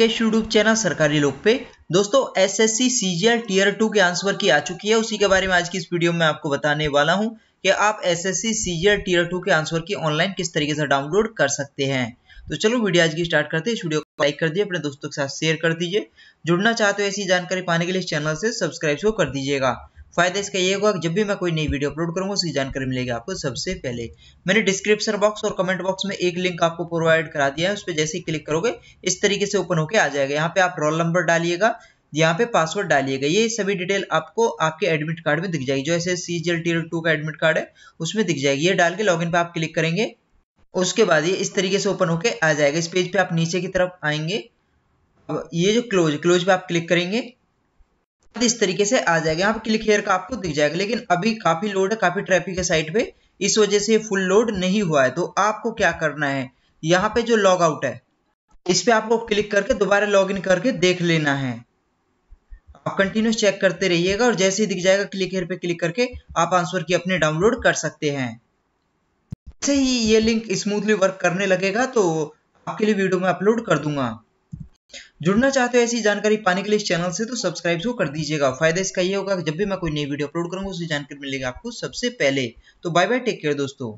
के YouTube channel सरकारी लोक पे दोस्तों एसएससी सीजीएल टीयर टू के आंसर की आ चुकी है उसी के बारे में आज की इस वीडियो में आपको बताने वाला हूं कि आप एसएससी सीजीएल टीयर टू के आंसर की ऑनलाइन किस तरीके से डाउनलोड कर सकते हैं तो चलो वीडियो आज की स्टार्ट करते हैं इस वीडियो को लाइक कर दीजिए अपने दोस्तों के साथ शेयर कर दीजिए जुड़ना चाहते हो ऐसी जानकारी पाने के लिए इस चैनल से सब्सक्राइब कर दीजिएगा फायदा इसका ये होगा कि जब भी मैं कोई नई वीडियो अपलोड करूंगा उसकी जानकारी मिलेगी आपको सबसे पहले मैंने डिस्क्रिप्शन बॉक्स और कमेंट बॉक्स में एक लिंक आपको प्रोवाइड करा दिया है उस पर जैसे ही क्लिक करोगे इस तरीके से ओपन होकर आ जाएगा यहाँ पे आप रोल नंबर डालिएगा यहाँ पे पासवर्ड डालिएगा ये सभी डिटेल आपको आपके एडमिट कार्ड में दिख जाएगी जो ऐसे C G L T two का एडमिट कार्ड है उसमें दिख जाएगी ये डाल के इन पर आप क्लिक करेंगे उसके बाद ये इस तरीके से ओपन होके आ जाएगा इस पेज पे आप नीचे की तरफ आएंगे अब ये जो क्लोज क्लोज पे आप क्लिक करेंगे इस तरीके से आ जाएगा यहाँ पे क्लिक हेयर का आपको दिख जाएगा लेकिन अभी काफी लोड है काफी ट्रैफिक है साइट पे इस वजह से फुल लोड नहीं हुआ है तो आपको क्या करना है यहाँ पे जो लॉग आउट है इस पे आपको क्लिक करके दोबारा लॉग इन करके देख लेना है आप कंटिन्यूस चेक करते रहिएगा और जैसे ही दिख जाएगा क्लिक हेयर पे क्लिक करके आप आंसर की अपने डाउनलोड कर सकते हैं जैसे ही ये लिंक स्मूथली वर्क करने लगेगा तो आपके लिए वीडियो में अपलोड कर दूंगा जुड़ना चाहते हो ऐसी जानकारी पाने के लिए इस चैनल से तो सब्सक्राइब जो कर दीजिएगा फायदा इसका ये होगा कि जब भी मैं कोई नई वीडियो अपलोड करूंगा उसकी जानकारी मिलेगी आपको सबसे पहले तो बाय बाय टेक केयर दोस्तों